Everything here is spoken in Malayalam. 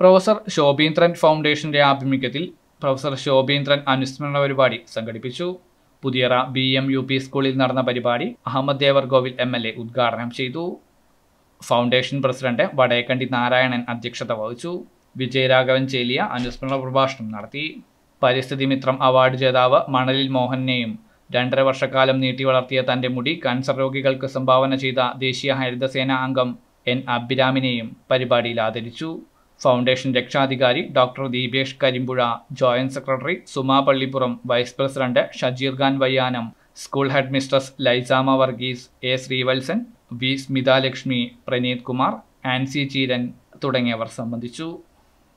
പ്രൊഫസർ ശോഭീന്ദ്രൻ ഫൗണ്ടേഷന്റെ ആഭിമുഖ്യത്തിൽ പ്രൊഫസർ ശോഭീന്ദ്രൻ അനുസ്മരണ പരിപാടി സംഘടിപ്പിച്ചു Puthiyara B M U P സ്കൂളിൽ നടന്ന പരിപാടി Ahammed Devarkovil M L A ഉദ്ഘാടനം ചെയ്തു ഫൗണ്ടേഷൻ പ്രസിഡന്റ് വടയക്കണ്ടി നാരായണൻ അധ്യക്ഷത വഹിച്ചു വിജയരാഘവൻ ചേലിയ അനുസ്മരണ പ്രഭാഷണം നടത്തി പരിസ്ഥിതി മിത്രം അവാർഡ് ജേതാവ് മണലിൽ മോഹനെയും രണ്ടര വർഷക്കാലം നീട്ടി വളർത്തിയ തന്റെ മുടി കാൻസർ രോഗികൾക്ക് സംഭാവന ചെയ്ത ദേശീയ ഹരിതസേന അംഗം എൻ അബിരാമിനെയും പരിപാടിയിൽ ആദരിച്ചു ഫൗണ്ടേഷൻ രക്ഷാധികാരി doctor Deepesh Karimpuzha joint secretary Suma Pallippuram vice president Shajeer Khan Vayyanam school headmistress Laisamma Varghese A Sreevalsan V Smithalakshmi Praneeth Kumar Ancy Cheeran തുടങ്ങിയവർ സംബന്ധിച്ചു